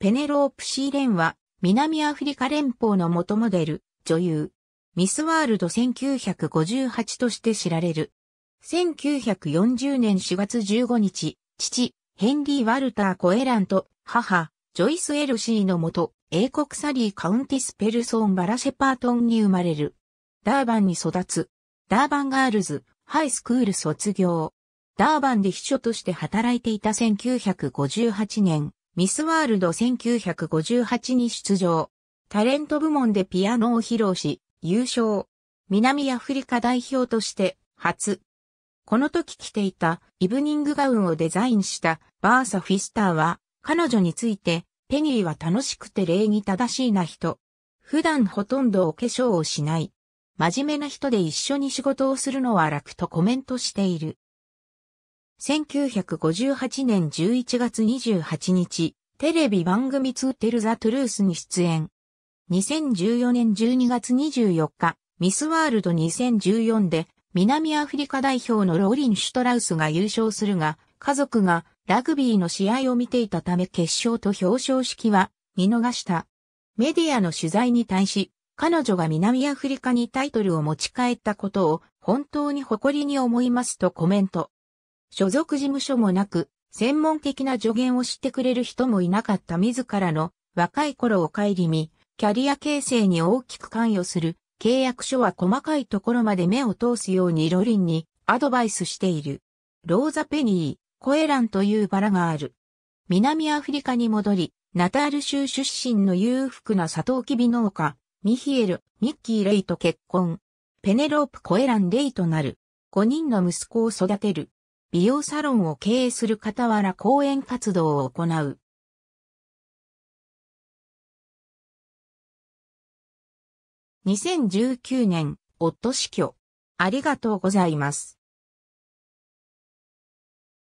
ペネロープ・シーレンは、南アフリカ連邦の元モデル、女優、ミスワールド1958として知られる。1940年4月15日、父、ヘンリー・ワルター・コエランと母、ジョイス・エルシーのもと、英国サリー・カウンティス・ペルソン・バラ・シェパートンに生まれる。ダーバンに育つ。ダーバンガールズ、ハイスクール卒業。ダーバンで秘書として働いていた1958年、ミスワールド1958に出場。タレント部門でピアノを披露し、優勝。南アフリカ代表として初。この時着ていたイブニングガウンをデザインしたバーサ・フィスターは彼女についてペギーは楽しくて礼儀正しいな人。普段ほとんどお化粧をしない。真面目な人で一緒に仕事をするのは楽とコメントしている。1958年11月28日、テレビ番組ツーテルザトゥルースに出演。2014年12月24日、ミスワールド2014で南アフリカ代表のローリン・シュトラウスが優勝するが、家族がラグビーの試合を見ていたため決勝と表彰式は見逃した。メディアの取材に対し、彼女が南アフリカにタイトルを持ち帰ったことを本当に誇りに思いますとコメント。所属事務所もなく、専門的な助言をしてくれる人もいなかった自らの若い頃を顧み、キャリア形成に大きく関与する契約書は細かいところまで目を通すようにロリンにアドバイスしている。ローザペニー、コエランというバラがある。南アフリカに戻り、ナタール州出身の裕福なサトウキビ農家、ミヒエル、ミッキー・レイと結婚。ペネロープ・コエラン・レイとなる。5人の息子を育てる。美容サロンを経営する傍ら講演活動を行う。2019年、夫死去。ありがとうございます。